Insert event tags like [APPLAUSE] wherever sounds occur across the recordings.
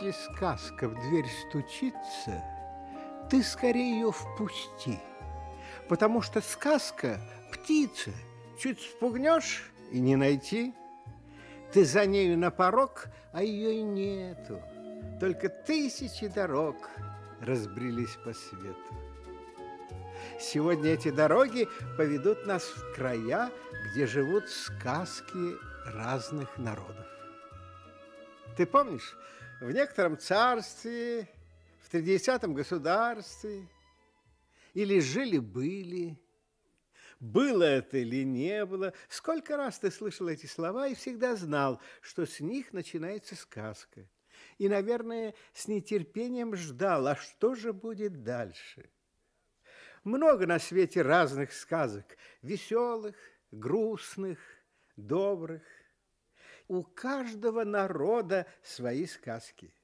если сказка в дверь стучится, ты скорее ее впусти, потому что сказка – птица, чуть спугнешь и не найти. Ты за нею на порог, а ее и нету, только тысячи дорог разбрелись по свету. Сегодня эти дороги поведут нас в края, где живут сказки разных народов. Ты помнишь, в некотором царстве, в тридесятом государстве, или жили-были, было это или не было, сколько раз ты слышал эти слова и всегда знал, что с них начинается сказка. И, наверное, с нетерпением ждал, а что же будет дальше? Много на свете разных сказок, веселых, грустных, добрых – у каждого народа свои сказки.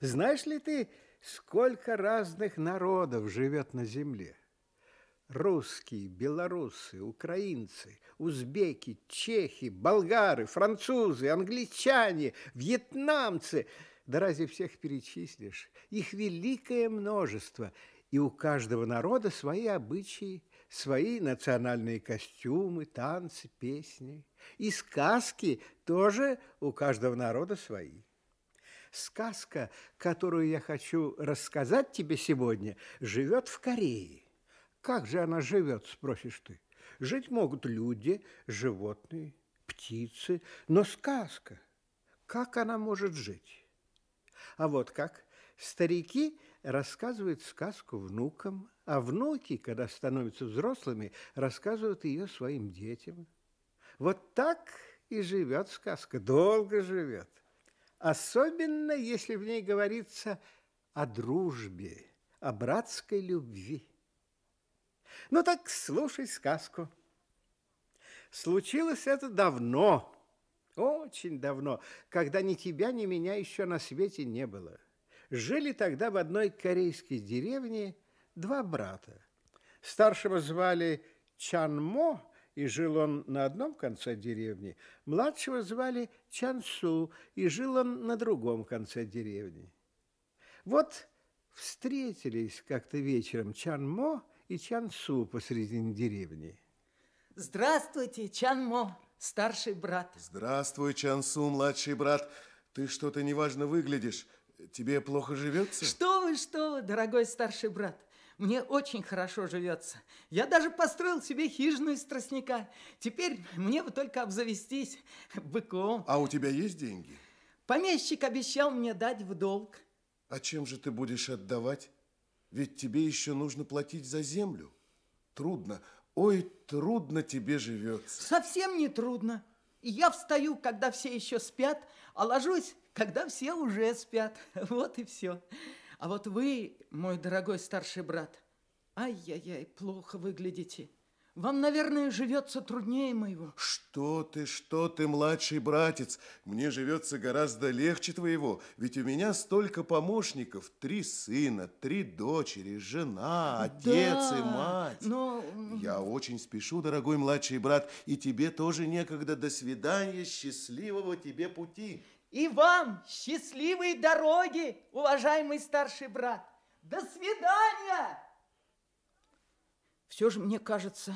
Знаешь ли ты, сколько разных народов живет на земле? Русские, белорусы, украинцы, узбеки, чехи, болгары, французы, англичане, вьетнамцы. Да разве всех перечислишь? Их великое множество, и у каждого народа свои обычаи, свои национальные костюмы, танцы, песни. И сказки тоже у каждого народа свои. Сказка, которую я хочу рассказать тебе сегодня, живет в Корее. Как же она живет, спросишь ты? Жить могут люди, животные, птицы, но сказка, как она может жить? А вот как старики рассказывают сказку внукам, а внуки, когда становятся взрослыми, рассказывают ее своим детям – вот так и живет сказка, долго живет. Особенно, если в ней говорится о дружбе, о братской любви. Ну так слушай сказку. Случилось это давно, очень давно, когда ни тебя, ни меня еще на свете не было. Жили тогда в одной корейской деревне два брата. Старшего звали Чанмо, и жил он на одном конце деревни, младшего звали Чансу, и жил он на другом конце деревни. Вот встретились как-то вечером Чанмо и Чансу посредине деревни. Здравствуйте, Чанмо, старший брат. Здравствуй, Чансу, младший брат. Ты что-то неважно выглядишь. Тебе плохо живется? Что вы, что вы, дорогой старший брат. Мне очень хорошо живется. Я даже построил себе хижину из тростника. Теперь мне бы только обзавестись быком. А у тебя есть деньги? Помещик обещал мне дать в долг. А чем же ты будешь отдавать? Ведь тебе еще нужно платить за землю. Трудно. Ой, трудно тебе живется. Совсем не трудно. Я встаю, когда все еще спят, а ложусь, когда все уже спят. [LAUGHS] Вот и все. А вот вы, мой дорогой старший брат, ай-яй-яй, плохо выглядите. Вам, наверное, живется труднее моего. Что ты, что ты, младший братец? Мне живется гораздо легче твоего, ведь у меня столько помощников. Три сына, три дочери, жена, отец да, и мать. Но... Я очень спешу, дорогой младший брат, и тебе тоже некогда. До свидания, счастливого тебе пути. И вам счастливой дороги, уважаемый старший брат. До свидания! Все же мне кажется,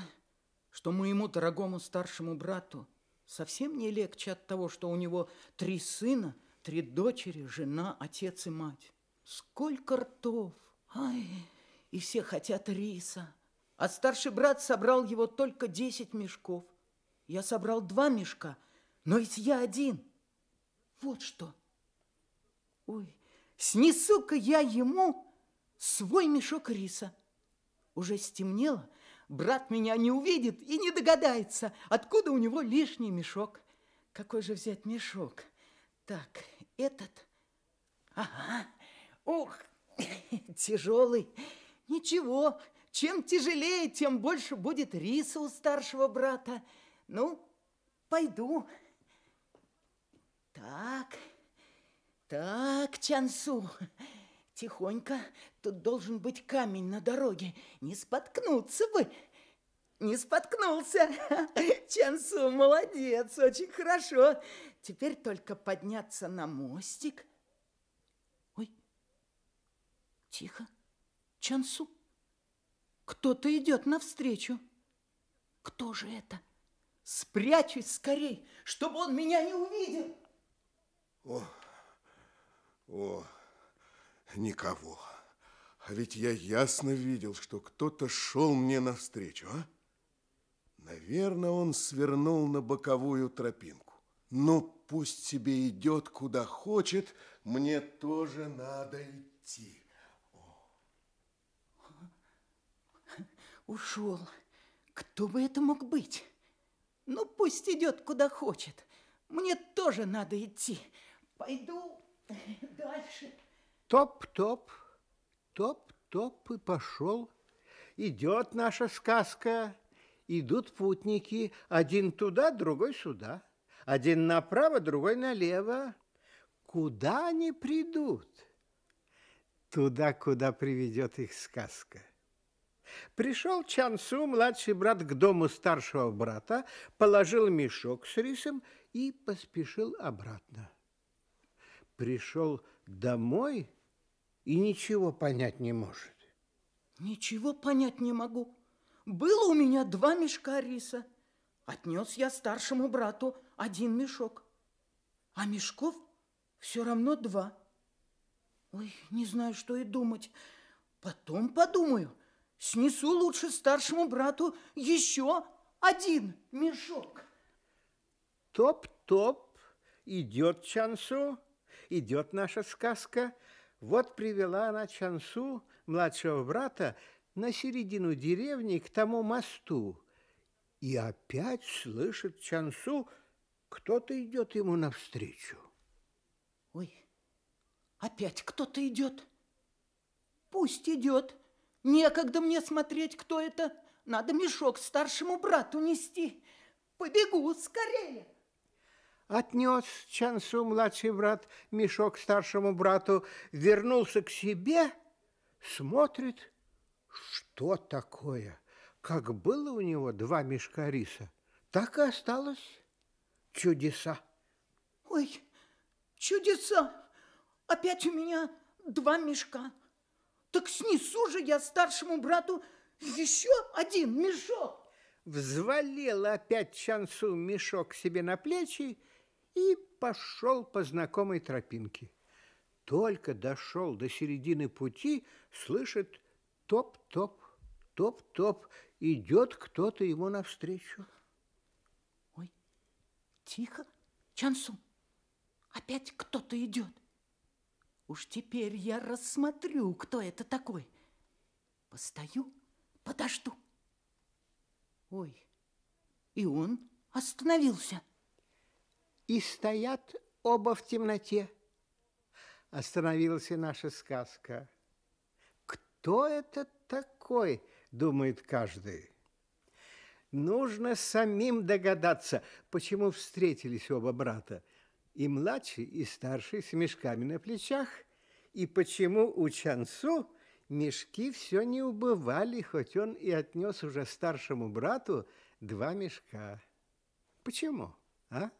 что моему дорогому старшему брату совсем не легче от того, что у него три сына, три дочери, жена, отец и мать. Сколько ртов! Ай, и все хотят риса. А старший брат собрал его только 10 мешков. Я собрал два мешка, но ведь я один – вот что. Ой, снесу-ка я ему свой мешок риса. Уже стемнело, брат меня не увидит и не догадается, откуда у него лишний мешок. Какой же взять мешок? Так, этот... Ага, ух, [LAUGHS] тяжелый. Ничего, чем тяжелее, тем больше будет риса у старшего брата. Ну, пойду. Так, так, Чансу, тихонько, тут должен быть камень на дороге, не споткнуться бы. Не споткнулся. [LAUGHS] Чансу, молодец, очень хорошо. Теперь только подняться на мостик. Ой, тихо, Чансу, кто-то идет навстречу. Кто же это? Спрячусь скорей, чтобы он меня не увидел. О, о, никого. А ведь я ясно видел, что кто-то шел мне навстречу, а? Наверное, он свернул на боковую тропинку. Ну, пусть себе идет куда хочет, мне тоже надо идти. Ушел. Кто бы это мог быть? Ну, пусть идет куда хочет. Мне тоже надо идти. Пойду [LAUGHS] дальше. Топ-топ, топ-топ и пошел. Идет наша сказка, идут путники, один туда, другой сюда, один направо, другой налево. Куда они придут? Туда, куда приведет их сказка. Пришел Чансу, младший брат, к дому старшего брата, положил мешок с рисом и поспешил обратно пришел домой и ничего понять не может. Ничего понять не могу. Было у меня два мешка риса. Отнес я старшему брату один мешок. А мешков все равно два. Ой, не знаю, что и думать. Потом подумаю. Снесу лучше старшему брату еще один мешок. Топ-топ идет Чансу идет наша сказка. Вот привела она Чансу, младшего брата, на середину деревни к тому мосту. И опять слышит Чансу, кто-то идет ему навстречу. Ой, опять кто-то идет. Пусть идет. Некогда мне смотреть, кто это. Надо мешок старшему брату нести. Побегу скорее. Отнес Чансу младший брат мешок старшему брату, вернулся к себе, смотрит, что такое. Как было у него два мешка риса, так и осталось чудеса. Ой, чудеса! Опять у меня два мешка. Так снесу же я старшему брату еще один мешок. Взвалила опять Чансу мешок себе на плечи и пошел по знакомой тропинке. Только дошел до середины пути, слышит топ-топ, топ-топ, идет кто-то ему навстречу. Ой, тихо, Чансу, опять кто-то идет. Уж теперь я рассмотрю, кто это такой. Постою, подожду. Ой, и он остановился и стоят оба в темноте. Остановилась и наша сказка. Кто это такой, думает каждый. Нужно самим догадаться, почему встретились оба брата, и младший, и старший, с мешками на плечах, и почему у Чансу мешки все не убывали, хоть он и отнес уже старшему брату два мешка. Почему, а?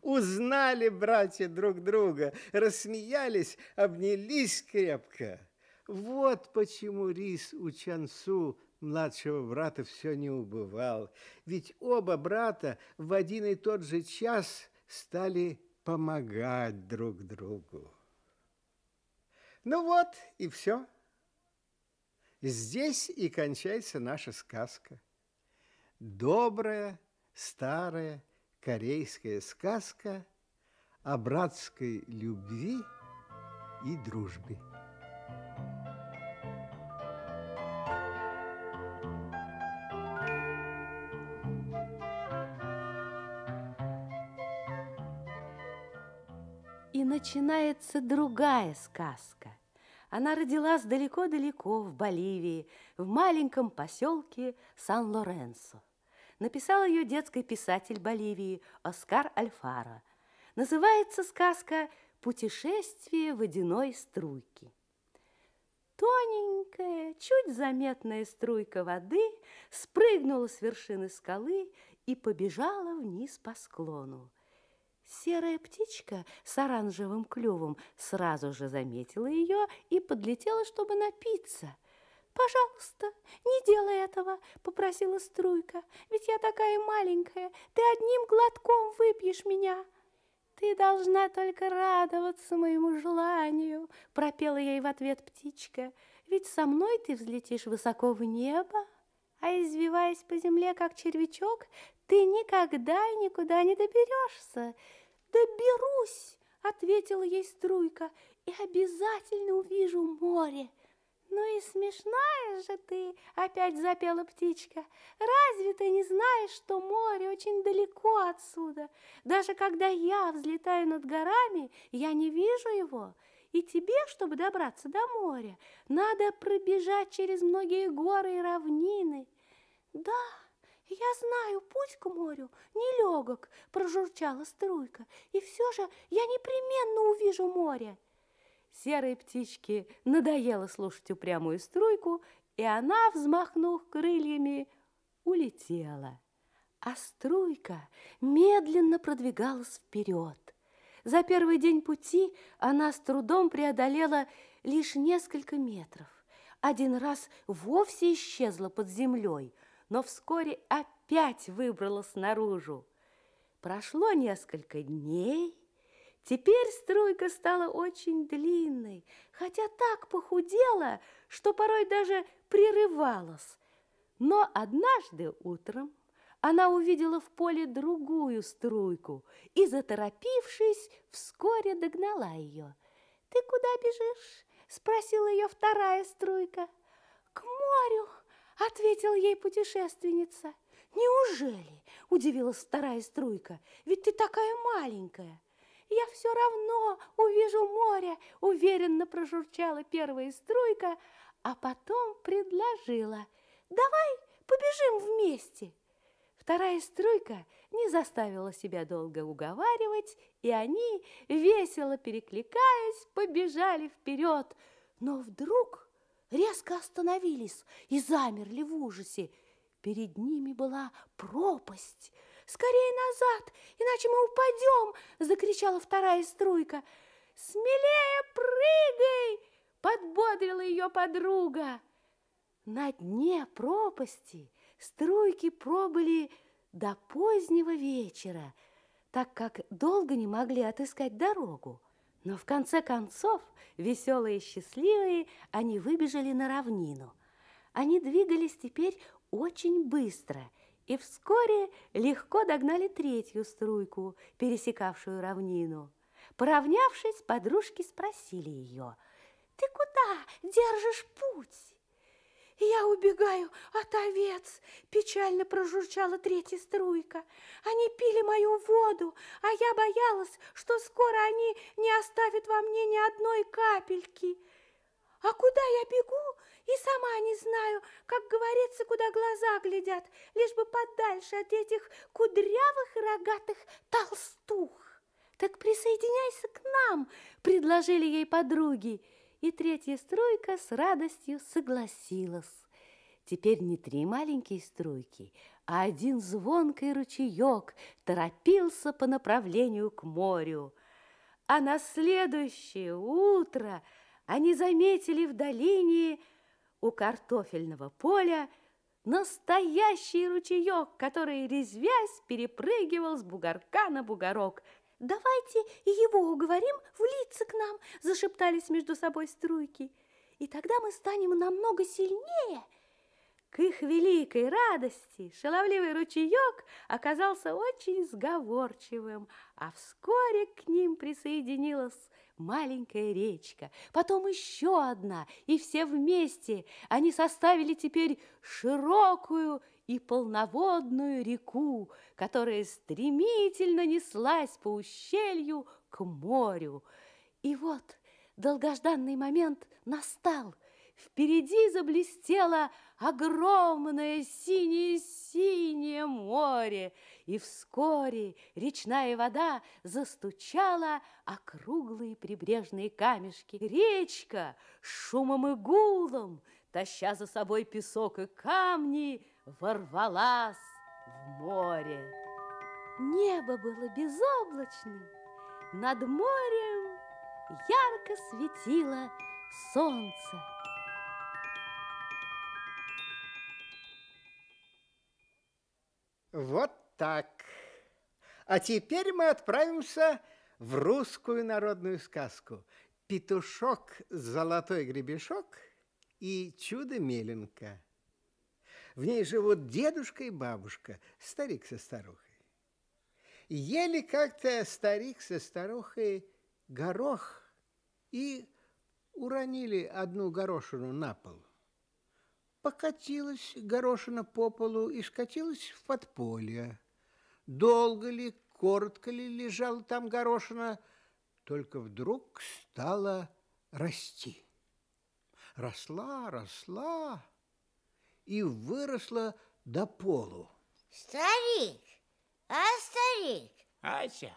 Узнали братья друг друга, рассмеялись, обнялись крепко. Вот почему рис у Чансу младшего брата все не убывал. Ведь оба брата в один и тот же час стали помогать друг другу. Ну вот и все. Здесь и кончается наша сказка. Добрая старая корейская сказка о братской любви и дружбе. И начинается другая сказка. Она родилась далеко-далеко в Боливии, в маленьком поселке Сан-Лоренсо написал ее детский писатель Боливии Оскар Альфара. Называется сказка «Путешествие водяной струйки». Тоненькая, чуть заметная струйка воды спрыгнула с вершины скалы и побежала вниз по склону. Серая птичка с оранжевым клювом сразу же заметила ее и подлетела, чтобы напиться – «Пожалуйста, не делай этого!» – попросила струйка. «Ведь я такая маленькая, ты одним глотком выпьешь меня!» «Ты должна только радоваться моему желанию!» – пропела ей в ответ птичка. «Ведь со мной ты взлетишь высоко в небо, а извиваясь по земле, как червячок, ты никогда и никуда не доберешься!» «Доберусь!» – ответила ей струйка. «И обязательно увижу море!» «Ну и смешная же ты!» — опять запела птичка. «Разве ты не знаешь, что море очень далеко отсюда? Даже когда я взлетаю над горами, я не вижу его. И тебе, чтобы добраться до моря, надо пробежать через многие горы и равнины». «Да, я знаю, путь к морю нелегок», — прожурчала струйка. «И все же я непременно увижу море». Серой птичке надоело слушать упрямую струйку, и она, взмахнув крыльями, улетела. А струйка медленно продвигалась вперед. За первый день пути она с трудом преодолела лишь несколько метров. Один раз вовсе исчезла под землей, но вскоре опять выбралась наружу. Прошло несколько дней, Теперь струйка стала очень длинной, хотя так похудела, что порой даже прерывалась. Но однажды утром она увидела в поле другую струйку и, заторопившись, вскоре догнала ее. «Ты куда бежишь?» – спросила ее вторая струйка. «К морю!» – ответила ей путешественница. «Неужели?» – удивилась вторая струйка. «Ведь ты такая маленькая!» я все равно увижу море!» Уверенно прожурчала первая струйка, а потом предложила «Давай побежим вместе!» Вторая струйка не заставила себя долго уговаривать, и они, весело перекликаясь, побежали вперед. Но вдруг резко остановились и замерли в ужасе. Перед ними была пропасть – Скорее назад, иначе мы упадем!» – закричала вторая струйка. «Смелее прыгай!» – подбодрила ее подруга. На дне пропасти струйки пробыли до позднего вечера, так как долго не могли отыскать дорогу. Но в конце концов, веселые и счастливые, они выбежали на равнину. Они двигались теперь очень быстро – и вскоре легко догнали третью струйку, пересекавшую равнину. Поравнявшись, подружки спросили ее, «Ты куда держишь путь?» «Я убегаю от овец!» – печально прожурчала третья струйка. «Они пили мою воду, а я боялась, что скоро они не оставят во мне ни одной капельки!» А куда я бегу? И сама не знаю, как говорится, куда глаза глядят, лишь бы подальше от этих кудрявых рогатых толстух. Так присоединяйся к нам, предложили ей подруги. И третья стройка с радостью согласилась. Теперь не три маленькие струйки, а один звонкий ручеёк торопился по направлению к морю. А на следующее утро – они заметили в долине у картофельного поля настоящий ручеек, который, резвясь, перепрыгивал с бугорка на бугорок. «Давайте и его уговорим влиться к нам!» – зашептались между собой струйки. «И тогда мы станем намного сильнее!» К их великой радости шаловливый ручеёк оказался очень сговорчивым, а вскоре к ним присоединилась маленькая речка, потом ещё одна, и все вместе они составили теперь широкую и полноводную реку, которая стремительно неслась по ущелью к морю. И вот долгожданный момент настал. Впереди заблестела огромное синее-синее море, и вскоре речная вода застучала о круглые прибрежные камешки. Речка шумом и гулом, таща за собой песок и камни, ворвалась в море. Небо было безоблачным, над морем ярко светило солнце. Вот так. А теперь мы отправимся в русскую народную сказку «Петушок, золотой гребешок» и «Чудо Меленка». В ней живут дедушка и бабушка, старик со старухой. Ели как-то старик со старухой горох и уронили одну горошину на пол покатилась горошина по полу и скатилась в подполье. Долго ли, коротко ли лежала там горошина, только вдруг стала расти. Росла, росла и выросла до полу. Старик, а старик? Ася.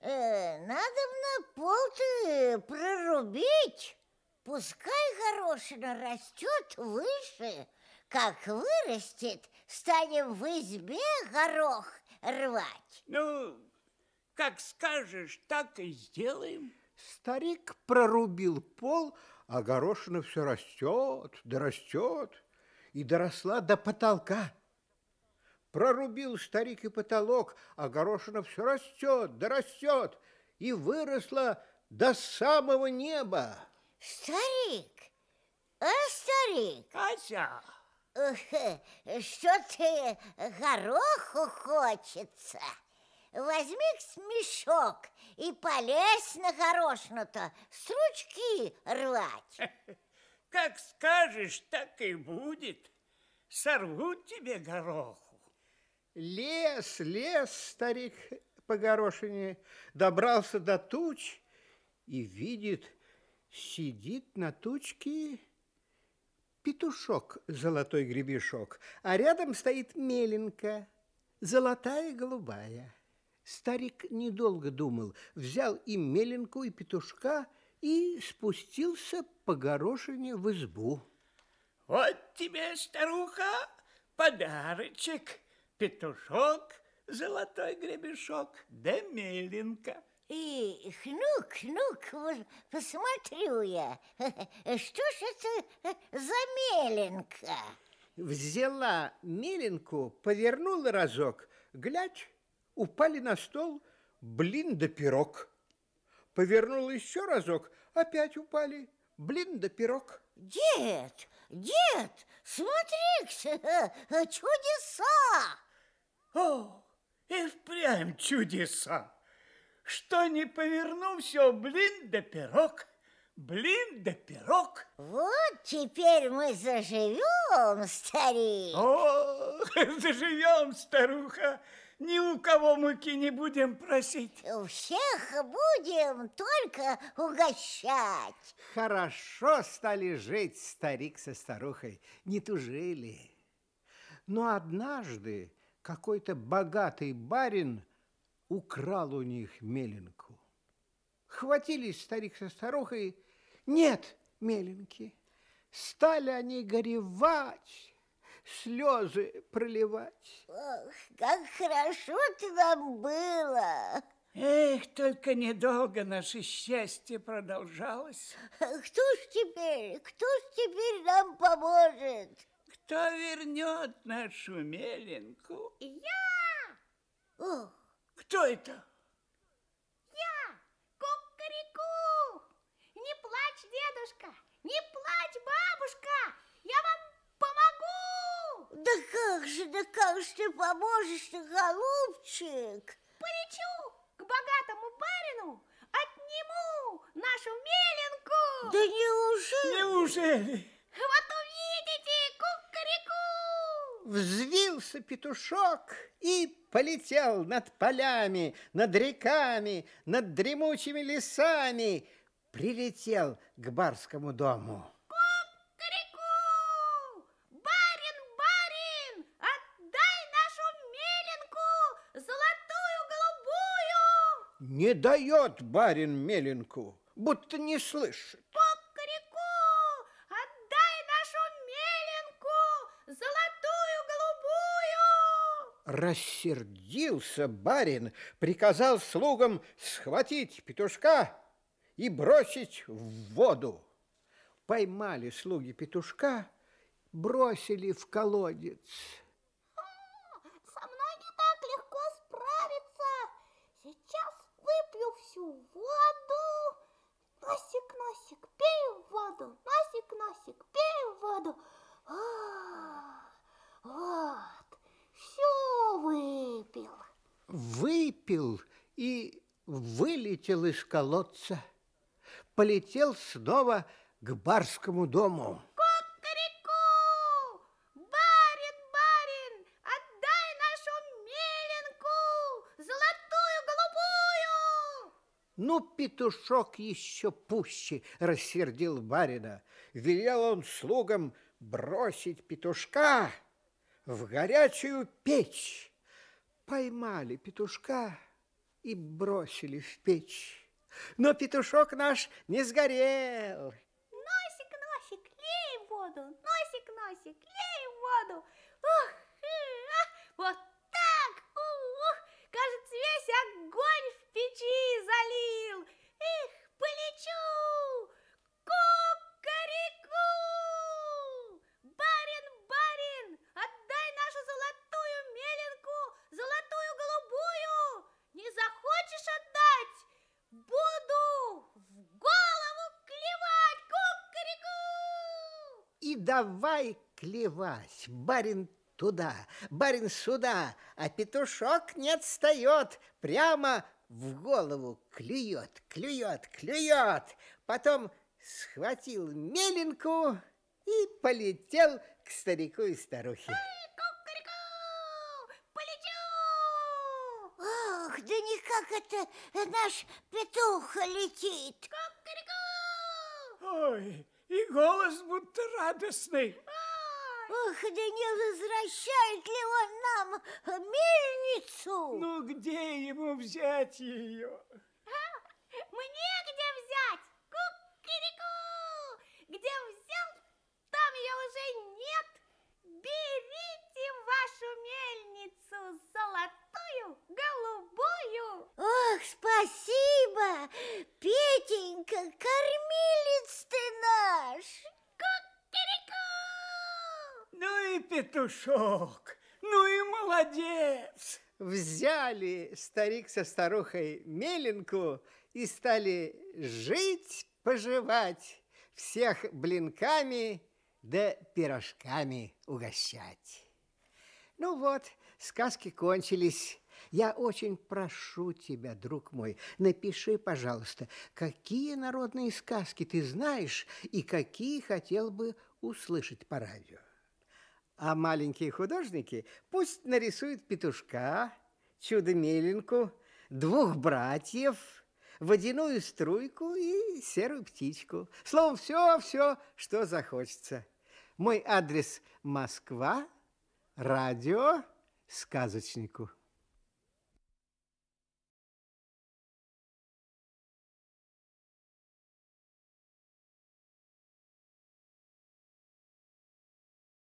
Э, надо на пол прорубить. Пускай горошина растет выше, как вырастет, станем в избе горох рвать. Ну, как скажешь, так и сделаем. Старик прорубил пол, а горошина все растет, да растет, и доросла до потолка. Прорубил старик и потолок, а горошина все растет, да растет, и выросла до самого неба. Старик, а старик? Катя, э, [LAUGHS] что ты гороху хочется? Возьми смешок и полезь на горошину-то ручки рвать. [LAUGHS] Как скажешь, так и будет. Сорвут тебе гороху. Лес, лес, старик по горошине, добрался до туч и видит – Сидит на тучке петушок, золотой гребешок, а рядом стоит меленка, золотая голубая. Старик недолго думал, взял и меленку, и петушка, и спустился по горошине в избу. Вот тебе, старуха, подарочек, петушок, золотой гребешок, да меленка. И хнук, хнук, посмотрю я, [LAUGHS] что ж это э, за меленка? Взяла меленку, повернула разок, глядь, упали на стол блин да пирог. Повернула еще разок, опять упали блин да пирог. Дед, дед, смотри, [LAUGHS] чудеса! О, и впрямь чудеса! Что не поверну, все блин да пирог, блин да пирог. Вот теперь мы заживем, старик. О, [LAUGHS] заживем, старуха. Ни у кого муки не будем просить. У всех будем только угощать. Хорошо стали жить старик со старухой, не тужили. Но однажды какой-то богатый барин – украл у них меленку. Хватились старик со старухой, нет меленки. Стали они горевать, слезы проливать. Ох, как хорошо ты нам было! Эх, только недолго наше счастье продолжалось. Кто ж теперь, кто ж теперь нам поможет? Кто вернет нашу меленку? Я! Ох, кто это? Я, Кукареку! Не плачь, дедушка, не плачь, бабушка, я вам помогу! Да как же, да как же ты поможешь, голубчик? Полечу к богатому барину, отниму нашу меленку! Да неужели? Неужели? Вот взвился петушок и полетел над полями, над реками, над дремучими лесами, прилетел к барскому дому. Кукареку! Барин, барин, отдай нашу меленку, золотую, голубую! Не дает барин меленку, будто не слышит. Рассердился барин, приказал слугам схватить петушка и бросить в воду. Поймали слуги петушка, бросили в колодец. А, со мной не так легко справиться. Сейчас выпью всю воду. Носик, носик, пей воду. Носик, носик, пей воду. А все выпил. Выпил и вылетел из колодца. Полетел снова к барскому дому. Кукареку! Барин, барин, отдай нашу миленькую, золотую, голубую! Ну, петушок еще пуще рассердил барина. Велел он слугам бросить петушка в горячую печь. Поймали петушка и бросили в печь. Но петушок наш не сгорел. Носик, носик, лей воду, носик, носик, лей воду. Ух, э, а, вот так, ух, кажется, весь огонь в печи залил. Эх, полечу! давай клевать, барин туда, барин сюда, а петушок не отстает, прямо в голову клюет, клюет, клюет. Потом схватил меленку и полетел к старику и старухе. да никак это наш петух летит. Ой, и голос будто радостный. Ох, да не возвращает ли он нам мельницу? Ну, где ему взять ее? А, мне где взять? Кукирику? Где взял, там ее уже нет. Берите вашу мельницу золотую голубую, голубую. Ох, спасибо, Петенька, кормилец ты наш. Кукареку! Ну и петушок, ну и молодец. Взяли старик со старухой Меленку и стали жить, поживать, всех блинками да пирожками угощать. Ну вот, сказки кончились, я очень прошу тебя, друг мой, напиши, пожалуйста, какие народные сказки ты знаешь и какие хотел бы услышать по радио. А маленькие художники пусть нарисуют петушка, чудо-меленку, двух братьев, водяную струйку и серую птичку. Словом, все, все, что захочется. Мой адрес – Москва, радио, сказочнику.